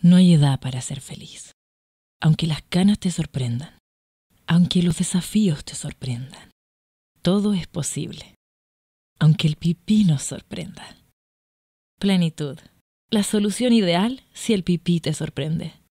No hay edad para ser feliz. Aunque las canas te sorprendan, aunque los desafíos te sorprendan, todo es posible. Aunque el pipí nos sorprenda. Plenitud. La solución ideal si el pipí te sorprende.